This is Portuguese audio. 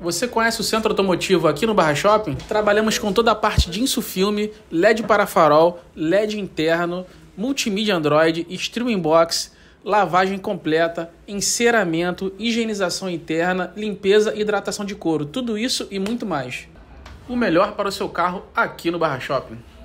Você conhece o Centro Automotivo aqui no Barra Shopping? Trabalhamos com toda a parte de insufilme, LED para farol, LED interno, multimídia Android, streaming box, lavagem completa, enceramento, higienização interna, limpeza e hidratação de couro. Tudo isso e muito mais. O melhor para o seu carro aqui no Barra Shopping.